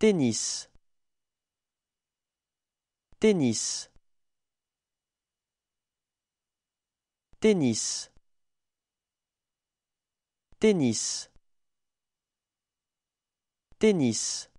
tennis tennis tennis tennis tennis